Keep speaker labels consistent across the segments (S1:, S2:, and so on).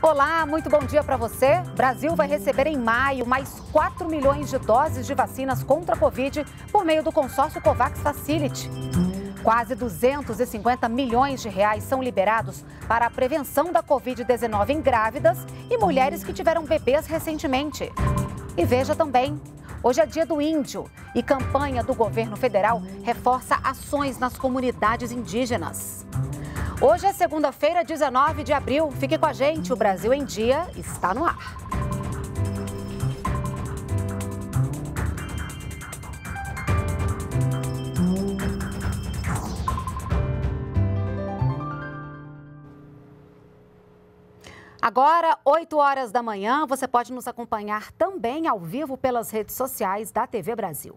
S1: Olá, muito bom dia para você. Brasil vai receber em maio mais 4 milhões de doses de vacinas contra a Covid por meio do consórcio COVAX Facility. Quase 250 milhões de reais são liberados para a prevenção da Covid-19 em grávidas e mulheres que tiveram bebês recentemente. E veja também, Hoje é dia do índio e campanha do governo federal reforça ações nas comunidades indígenas. Hoje é segunda-feira, 19 de abril. Fique com a gente, o Brasil em Dia está no ar. Agora, 8 horas da manhã, você pode nos acompanhar também ao vivo pelas redes sociais da TV Brasil.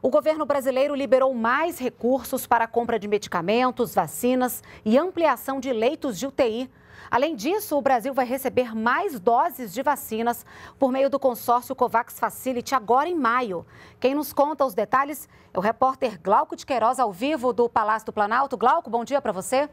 S1: O governo brasileiro liberou mais recursos para a compra de medicamentos, vacinas e ampliação de leitos de UTI. Além disso, o Brasil vai receber mais doses de vacinas por meio do consórcio COVAX Facility agora em maio. Quem nos conta os detalhes é o repórter Glauco de Queiroz, ao vivo do Palácio do Planalto. Glauco, bom dia para você.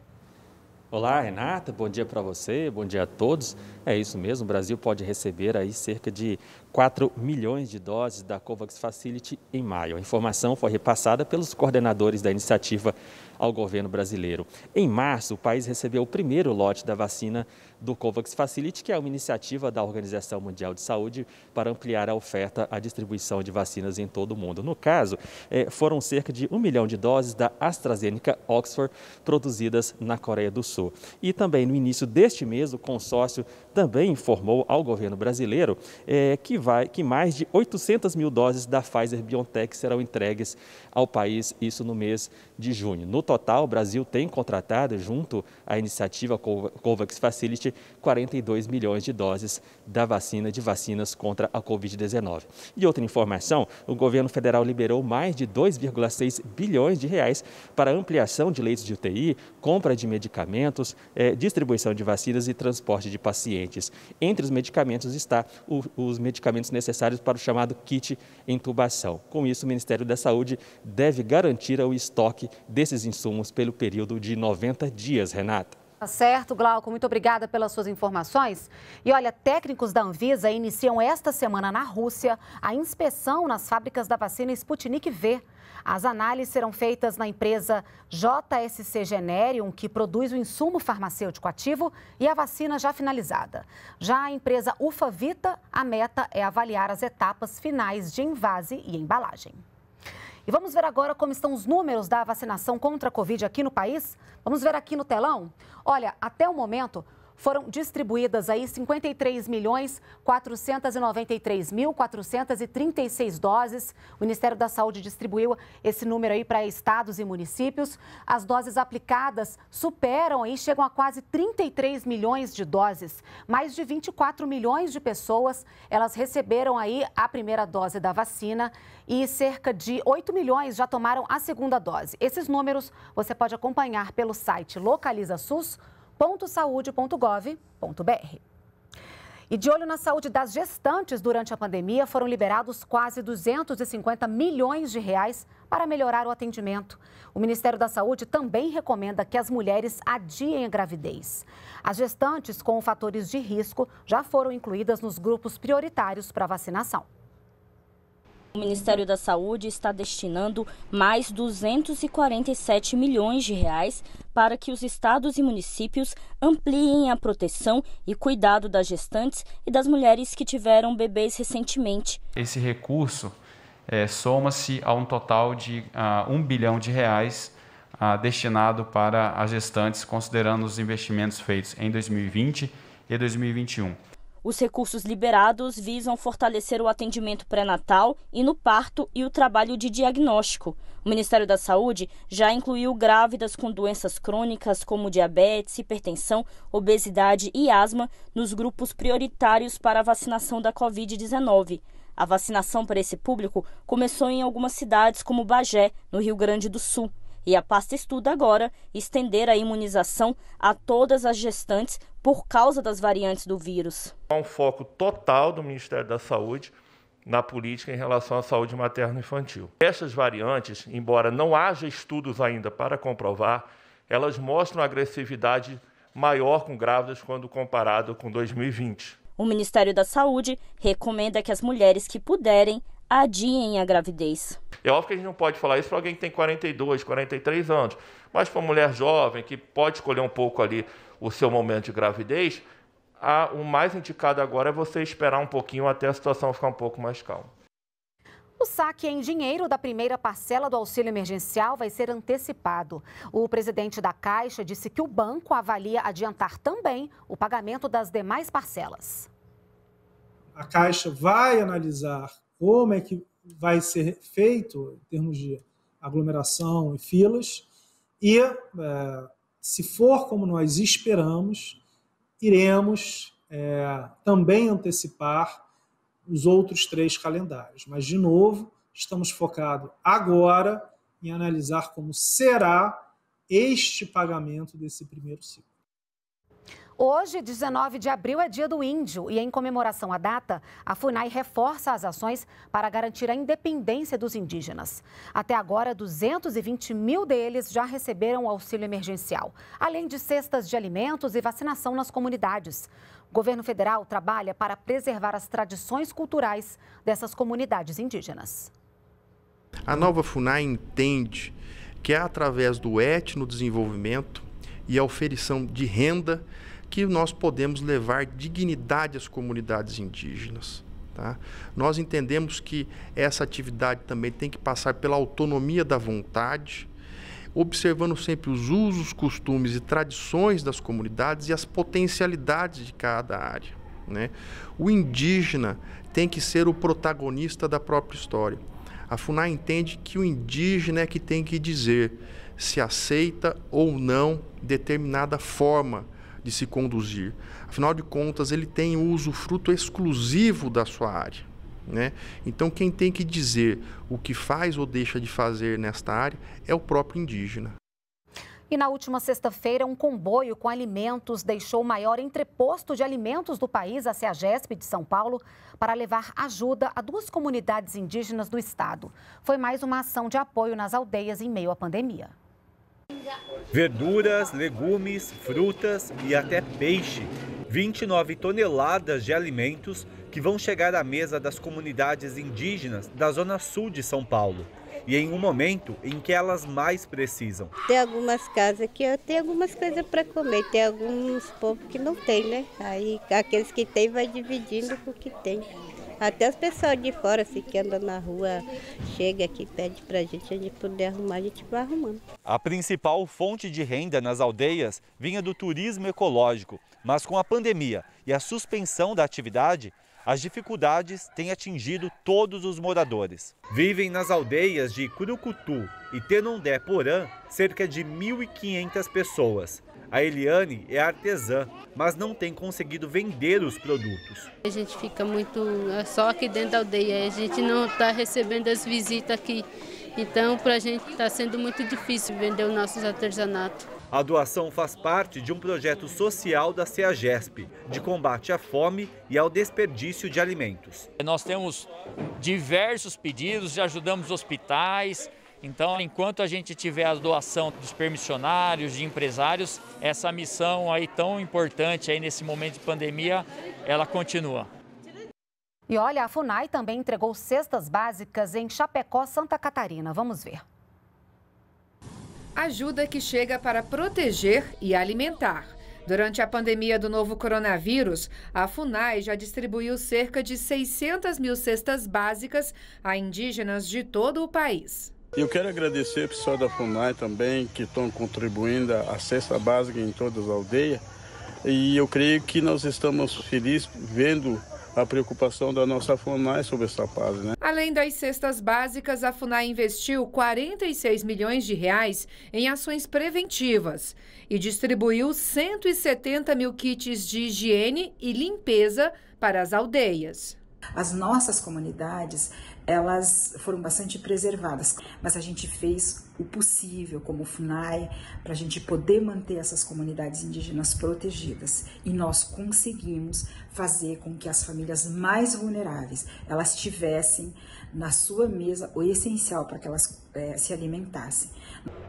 S2: Olá, Renata, bom dia para você, bom dia a todos. É isso mesmo, o Brasil pode receber aí cerca de 4 milhões de doses da COVAX Facility em maio. A informação foi repassada pelos coordenadores da iniciativa ao governo brasileiro. Em março, o país recebeu o primeiro lote da vacina do COVAX Facility, que é uma iniciativa da Organização Mundial de Saúde para ampliar a oferta à distribuição de vacinas em todo o mundo. No caso, eh, foram cerca de um milhão de doses da AstraZeneca Oxford produzidas na Coreia do Sul. E também no início deste mês, o consórcio também informou ao governo brasileiro é, que, vai, que mais de 800 mil doses da Pfizer-BioNTech serão entregues ao país, isso no mês de junho. No total, o Brasil tem contratado, junto à iniciativa COVAX Facility, 42 milhões de doses da vacina, de vacinas contra a Covid-19. E outra informação, o governo federal liberou mais de 2,6 bilhões de reais para ampliação de leitos de UTI, compra de medicamentos, é, distribuição de vacinas e transporte de pacientes pacientes. Entre os medicamentos está o, os medicamentos necessários para o chamado kit intubação. Com isso, o Ministério da Saúde deve garantir o estoque desses insumos pelo período de 90 dias, Renata.
S1: Tá certo, Glauco. Muito obrigada pelas suas informações. E olha, técnicos da Anvisa iniciam esta semana na Rússia a inspeção nas fábricas da vacina Sputnik V. As análises serão feitas na empresa JSC Generium, que produz o insumo farmacêutico ativo e a vacina já finalizada. Já a empresa Ufa Vita, a meta é avaliar as etapas finais de envase e embalagem. E vamos ver agora como estão os números da vacinação contra a Covid aqui no país? Vamos ver aqui no telão? Olha, até o momento, foram distribuídas aí 53 milhões 493 mil 436 doses. O Ministério da Saúde distribuiu esse número aí para estados e municípios. As doses aplicadas superam aí, chegam a quase 33 milhões de doses. Mais de 24 milhões de pessoas, elas receberam aí a primeira dose da vacina e cerca de 8 milhões já tomaram a segunda dose. Esses números você pode acompanhar pelo site localizasus.com www.saude.gov.br. E de olho na saúde das gestantes durante a pandemia, foram liberados quase 250 milhões de reais para melhorar o atendimento. O Ministério da Saúde também recomenda que as mulheres adiem a gravidez. As gestantes com fatores de risco já foram incluídas nos grupos prioritários para vacinação.
S3: O Ministério da Saúde está destinando mais 247 milhões de reais para que os estados e municípios ampliem a proteção e cuidado das gestantes e das mulheres que tiveram bebês recentemente.
S4: Esse recurso é, soma-se a um total de uh, ah, 1 bilhão de reais uh, destinado para as gestantes, considerando os investimentos feitos em 2020 e 2021.
S3: Os recursos liberados visam fortalecer o atendimento pré-natal e no parto e o trabalho de diagnóstico. O Ministério da Saúde já incluiu grávidas com doenças crônicas como diabetes, hipertensão, obesidade e asma nos grupos prioritários para a vacinação da Covid-19. A vacinação para esse público começou em algumas cidades como Bagé, no Rio Grande do Sul. E a pasta estuda agora estender a imunização a todas as gestantes por causa das variantes do vírus. Há um
S4: foco total do Ministério da Saúde na política em relação à saúde materno-infantil. Essas variantes, embora não haja estudos ainda para comprovar, elas mostram agressividade maior com grávidas quando comparado com 2020.
S3: O Ministério da Saúde recomenda que as mulheres que puderem adiem a gravidez.
S4: É óbvio que a gente não pode falar isso para alguém que tem 42, 43 anos, mas para uma mulher jovem que pode escolher um pouco ali o seu momento de gravidez, a, o mais indicado agora é você esperar um pouquinho até a situação ficar um pouco mais calma.
S1: O saque em dinheiro da primeira parcela do auxílio emergencial vai ser antecipado. O presidente da Caixa disse que o banco avalia adiantar também o pagamento das demais parcelas.
S4: A Caixa vai analisar como é que vai ser feito em termos de aglomeração e filas, e é, se for como nós esperamos, iremos é, também antecipar os outros três calendários. Mas, de novo, estamos focados agora em analisar como será este pagamento desse primeiro ciclo.
S1: Hoje, 19 de abril, é dia do índio e, em comemoração à data, a FUNAI reforça as ações para garantir a independência dos indígenas. Até agora, 220 mil deles já receberam auxílio emergencial, além de cestas de alimentos e vacinação nas comunidades. O governo federal trabalha para preservar as tradições culturais dessas comunidades indígenas.
S5: A nova FUNAI entende que é através do etno desenvolvimento e a oferição de renda que nós podemos levar dignidade às comunidades indígenas. Tá? Nós entendemos que essa atividade também tem que passar pela autonomia da vontade, observando sempre os usos, costumes e tradições das comunidades e as potencialidades de cada área. Né? O indígena tem que ser o protagonista da própria história. A FUNAI entende que o indígena é que tem que dizer se aceita ou não determinada forma de se conduzir. Afinal de contas, ele tem o usufruto exclusivo da sua área. Né? Então, quem tem que dizer o que faz ou deixa de fazer nesta área é o próprio indígena.
S1: E na última sexta-feira, um comboio com alimentos deixou o maior entreposto de alimentos do país, a CEAGESP de São Paulo, para levar ajuda a duas comunidades indígenas do estado. Foi mais uma ação de apoio nas aldeias em meio à pandemia.
S4: Verduras, legumes, frutas e até peixe. 29 toneladas de alimentos que vão chegar à mesa das comunidades indígenas da zona sul de São Paulo. E em um momento em que elas mais precisam.
S5: Tem algumas casas que tem algumas coisas para comer, tem alguns povos que não tem, né? Aí aqueles que tem vai dividindo com o que tem. Até as pessoas de fora, assim, que andam na rua, chega aqui, pede para a gente, a gente puder arrumar, a gente vai arrumando.
S4: A principal fonte de renda nas aldeias vinha do turismo ecológico, mas com a pandemia e a suspensão da atividade, as dificuldades têm atingido todos os moradores. Vivem nas aldeias de Curucutu e Tenondé-Porã cerca de 1.500 pessoas. A Eliane é artesã, mas não tem conseguido vender os produtos.
S3: A gente fica muito é só aqui dentro da aldeia, a gente não está recebendo as visitas aqui. Então, para a gente está sendo muito difícil vender os nossos artesanatos.
S4: A doação faz parte de um projeto social da CEAGESP, de combate à fome e ao desperdício de alimentos.
S6: Nós temos diversos pedidos, já ajudamos hospitais, então, enquanto a gente tiver a doação dos permissionários, de empresários, essa missão aí tão importante aí nesse momento de pandemia, ela continua.
S1: E olha, a FUNAI também entregou cestas básicas em Chapecó, Santa
S7: Catarina. Vamos ver. Ajuda que chega para proteger e alimentar. Durante a pandemia do novo coronavírus, a FUNAI já distribuiu cerca de 600 mil cestas básicas a indígenas de todo o país.
S5: Eu quero agradecer o pessoal da FUNAI também, que estão contribuindo a cesta básica em todas as aldeias. E eu creio que nós estamos felizes vendo a preocupação da nossa FUNAI sobre essa paz. Né?
S7: Além das cestas básicas, a FUNAI investiu 46 milhões de reais em ações preventivas e distribuiu 170 mil kits de higiene e limpeza para as aldeias. As nossas comunidades elas foram bastante
S1: preservadas, mas a gente fez o possível como FUNAI para a gente poder manter essas comunidades indígenas protegidas e nós conseguimos fazer com que as famílias mais vulneráveis elas tivessem na sua mesa o essencial para que elas eh, se alimentassem.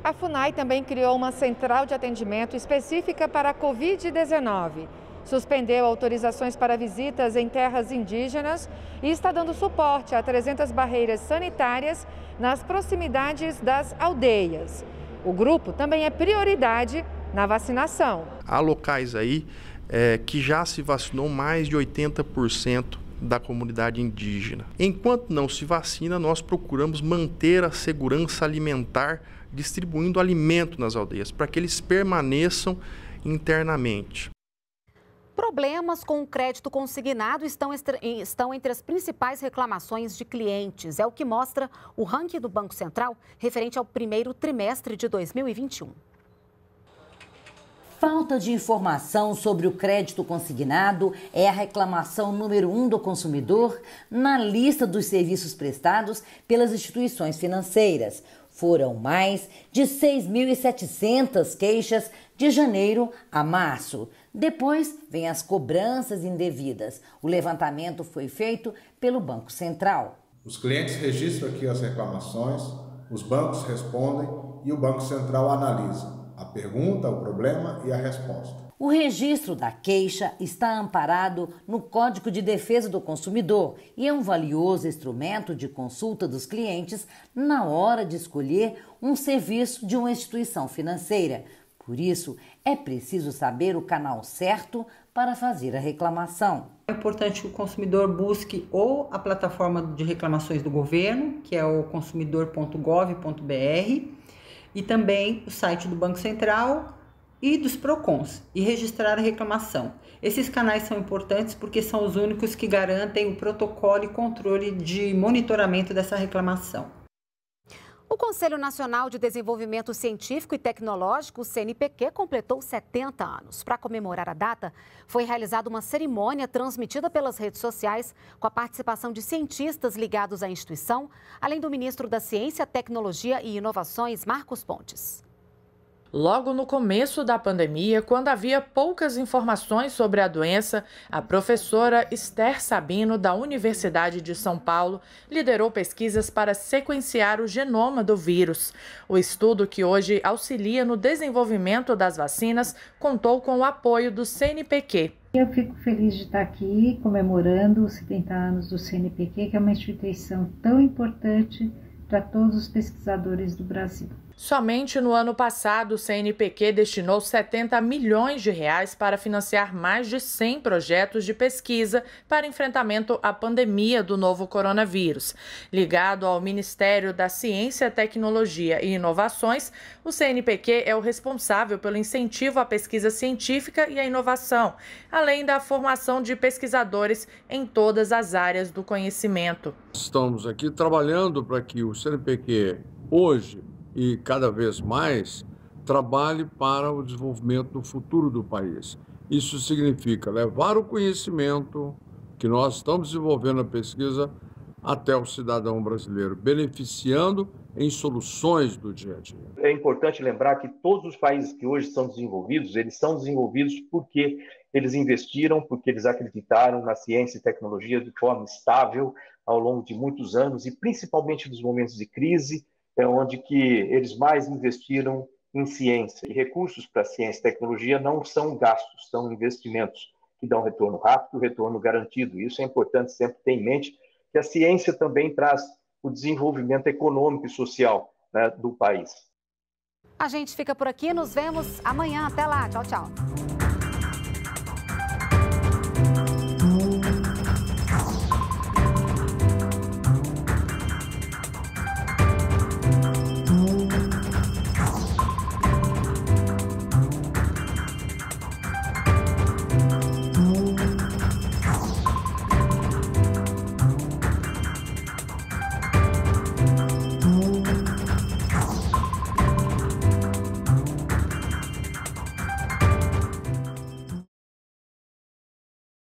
S7: A FUNAI também criou uma central de atendimento específica para a Covid-19 suspendeu autorizações para visitas em terras indígenas e está dando suporte a 300 barreiras sanitárias nas proximidades das aldeias. O grupo também é prioridade na
S5: vacinação. Há locais aí é, que já se vacinou mais de 80% da comunidade indígena. Enquanto não se vacina, nós procuramos manter a segurança alimentar distribuindo alimento nas aldeias para que eles permaneçam internamente.
S1: Problemas com o crédito consignado estão, estão entre as principais reclamações de clientes. É o que mostra o ranking do Banco Central referente ao primeiro trimestre de 2021. Falta de informação sobre o crédito consignado é a reclamação número um do consumidor na lista dos serviços prestados pelas instituições financeiras. Foram mais de 6.700 queixas de janeiro a março. Depois vem as cobranças indevidas. O levantamento foi feito pelo Banco Central.
S5: Os clientes registram aqui as reclamações, os bancos respondem e o Banco Central analisa a pergunta, o problema e a resposta.
S1: O registro da queixa está amparado no Código de Defesa do Consumidor e é um valioso instrumento de consulta dos clientes na hora de escolher um serviço de uma instituição financeira. Por isso, é preciso saber o canal certo para fazer a reclamação. É importante que
S3: o consumidor busque ou a plataforma de reclamações do governo, que é o consumidor.gov.br, e também o site do Banco Central e dos PROCONs e registrar a reclamação. Esses canais são importantes porque são os únicos que garantem o protocolo e controle de monitoramento dessa reclamação.
S1: O Conselho Nacional de Desenvolvimento Científico e Tecnológico, o CNPq, completou 70 anos. Para comemorar a data, foi realizada uma cerimônia transmitida pelas redes sociais com a participação de cientistas ligados à instituição, além do ministro da Ciência, Tecnologia e Inovações, Marcos Pontes.
S6: Logo no começo da pandemia, quando havia poucas informações sobre a doença, a professora Esther Sabino, da Universidade de São Paulo, liderou pesquisas para sequenciar o genoma do vírus. O estudo, que hoje auxilia no desenvolvimento das vacinas, contou com o apoio do CNPq.
S1: Eu
S7: fico feliz de estar aqui
S1: comemorando os 70 anos do CNPq, que é uma instituição tão importante para todos
S7: os pesquisadores do Brasil.
S6: Somente no ano passado, o CNPq destinou 70 milhões de reais para financiar mais de 100 projetos de pesquisa para enfrentamento à pandemia do novo coronavírus. Ligado ao Ministério da Ciência, Tecnologia e Inovações, o CNPq é o responsável pelo incentivo à pesquisa científica e à inovação, além da formação de pesquisadores em todas as áreas do conhecimento.
S5: Estamos aqui trabalhando para que o CNPq hoje e cada vez mais trabalhe para o desenvolvimento do futuro do país. Isso significa levar o conhecimento que nós estamos desenvolvendo na pesquisa até o cidadão brasileiro, beneficiando em soluções do dia a dia.
S4: É importante lembrar que todos os países que hoje são desenvolvidos,
S2: eles são desenvolvidos porque eles investiram, porque eles acreditaram na ciência e tecnologia de forma estável ao longo de muitos anos e principalmente nos momentos de crise, é onde que eles mais investiram em ciência. E recursos para ciência e tecnologia não são gastos, são investimentos que dão retorno rápido, retorno garantido. Isso é importante sempre ter em mente que a ciência também traz o desenvolvimento econômico
S4: e social né, do país.
S1: A gente fica por aqui, nos vemos amanhã. Até lá, tchau, tchau.